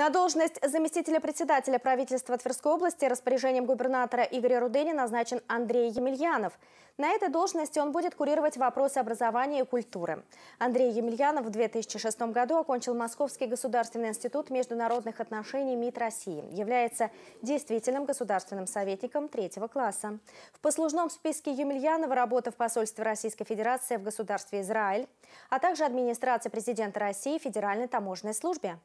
На должность заместителя председателя правительства Тверской области распоряжением губернатора Игоря Рудени назначен Андрей Емельянов. На этой должности он будет курировать вопросы образования и культуры. Андрей Емельянов в 2006 году окончил Московский государственный институт международных отношений МИД России. Является действительным государственным советником третьего класса. В послужном списке Емельянова работа в посольстве Российской Федерации в государстве Израиль, а также администрация президента России Федеральной таможенной службе.